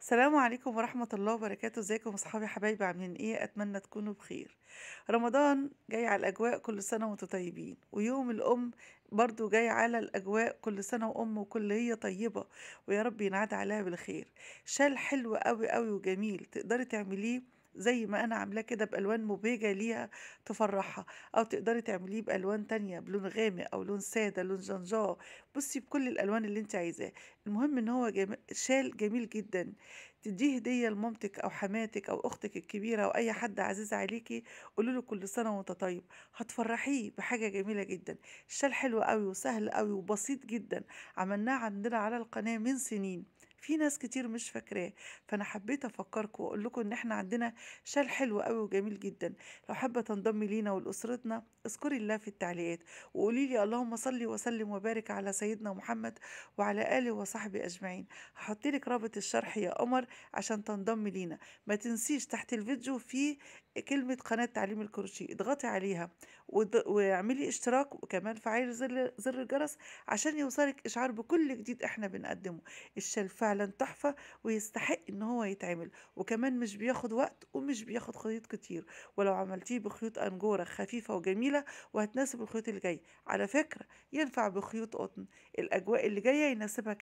السلام عليكم ورحمة الله وبركاته ازيكم اصحابي حبايبي عاملين ايه اتمنى تكونوا بخير رمضان جاي على الاجواء كل سنة وانتم طيبين ويوم الام برضو جاي على الاجواء كل سنة وام وكل هي طيبة ويا رب ينعاد عليها بالخير شال حلو قوي قوي وجميل تقدري تعمليه زي ما انا عاملاه كده بالوان مبهجه ليها تفرحها او تقدري تعمليه بالوان تانية بلون غامق او لون ساده لون جنجاه بصي بكل الالوان اللي انت عايزاه المهم ان هو جميل شال جميل جدا تديه هديه لمامتك او حماتك او اختك الكبيره او اي حد عزيز عليكي قولوا له كل سنه وانت طيب هتفرحيه بحاجه جميله جدا الشال حلو قوي وسهل قوي وبسيط جدا عملناه عندنا على القناه من سنين في ناس كتير مش فاكراه فانا حبيت افكركم واقول لكم ان احنا عندنا شال حلو قوي وجميل جدا لو حابه تنضمي لينا ولاسرتنا اذكري الله في التعليقات وقولي لي اللهم صل وسلم وبارك على سيدنا محمد وعلى اله وصحبه اجمعين هحط لك رابط الشرح يا قمر عشان تنضمي لينا ما تنسيش تحت الفيديو في كلمة قناة تعليم الكروشيه اضغطي عليها واعملي اشتراك وكمان فعلي زر, زر الجرس عشان يوصلك إشعار بكل جديد احنا بنقدمه الشال فعلا تحفة ويستحق ان هو يتعمل وكمان مش بياخد وقت ومش بياخد خيوط كتير ولو عملتيه بخيوط أنجورة خفيفة وجميلة وهتناسب الخيوط اللي جاي على فكرة ينفع بخيوط قطن الأجواء اللي جاية يناسبها